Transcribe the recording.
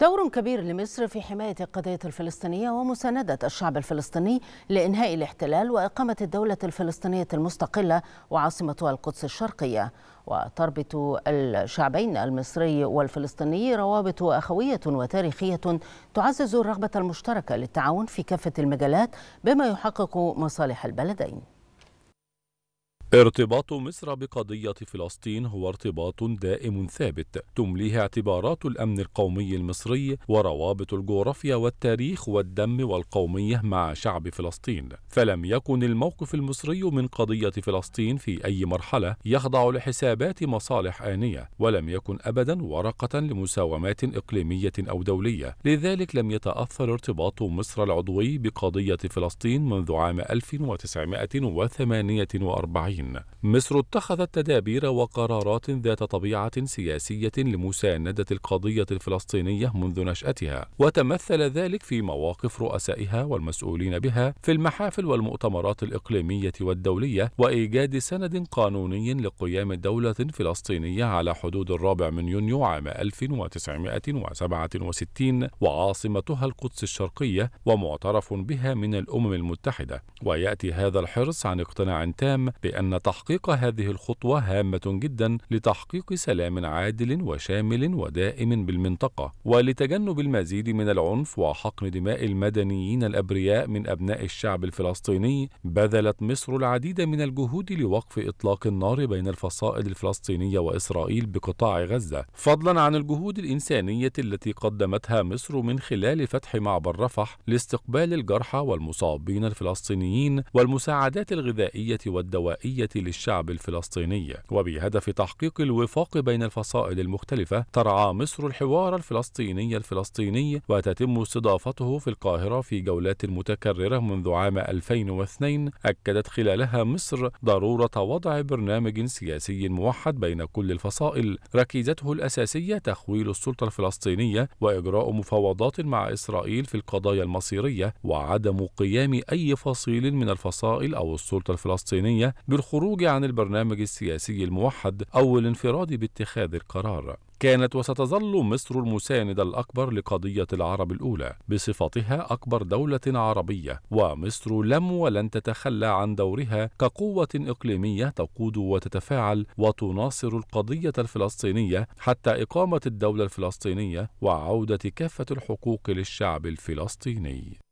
دور كبير لمصر في حماية القضية الفلسطينية ومساندة الشعب الفلسطيني لإنهاء الاحتلال وإقامة الدولة الفلسطينية المستقلة وعاصمتها القدس الشرقية وتربط الشعبين المصري والفلسطيني روابط أخوية وتاريخية تعزز الرغبة المشتركة للتعاون في كافة المجالات بما يحقق مصالح البلدين ارتباط مصر بقضية فلسطين هو ارتباط دائم ثابت تمليه اعتبارات الأمن القومي المصري وروابط الجغرافيا والتاريخ والدم والقومية مع شعب فلسطين فلم يكن الموقف المصري من قضية فلسطين في أي مرحلة يخضع لحسابات مصالح آنية ولم يكن أبدا ورقة لمساومات إقليمية أو دولية لذلك لم يتأثر ارتباط مصر العضوي بقضية فلسطين منذ عام 1948 مصر اتخذت تدابير وقرارات ذات طبيعة سياسية لمساندة القضية الفلسطينية منذ نشأتها وتمثل ذلك في مواقف رؤسائها والمسؤولين بها في المحافل والمؤتمرات الإقليمية والدولية وإيجاد سند قانوني لقيام دولة فلسطينية على حدود الرابع من يونيو عام 1967 وعاصمتها القدس الشرقية ومعترف بها من الأمم المتحدة ويأتي هذا الحرص عن اقتناع تام بأن أن تحقيق هذه الخطوة هامة جدا لتحقيق سلام عادل وشامل ودائم بالمنطقة ولتجنب المزيد من العنف وحقن دماء المدنيين الأبرياء من أبناء الشعب الفلسطيني بذلت مصر العديد من الجهود لوقف إطلاق النار بين الفصائل الفلسطينية وإسرائيل بقطاع غزة فضلا عن الجهود الإنسانية التي قدمتها مصر من خلال فتح معبر رفح لاستقبال الجرحى والمصابين الفلسطينيين والمساعدات الغذائية والدوائية الدولية للشعب الفلسطيني وبهدف تحقيق الوفاق بين الفصائل المختلفة ترعى مصر الحوار الفلسطيني الفلسطيني وتتم استضافته في القاهرة في جولات متكررة منذ عام 2002 أكدت خلالها مصر ضرورة وضع برنامج سياسي موحد بين كل الفصائل ركيزته الأساسية تخويل السلطة الفلسطينية وإجراء مفاوضات مع إسرائيل في القضايا المصيرية وعدم قيام أي فصيل من الفصائل أو السلطة الفلسطينية بالخروج الخروج عن البرنامج السياسي الموحد أو الانفراد باتخاذ القرار كانت وستظل مصر المساند الأكبر لقضية العرب الأولى بصفتها أكبر دولة عربية ومصر لم ولن تتخلى عن دورها كقوة إقليمية تقود وتتفاعل وتناصر القضية الفلسطينية حتى إقامة الدولة الفلسطينية وعودة كافة الحقوق للشعب الفلسطيني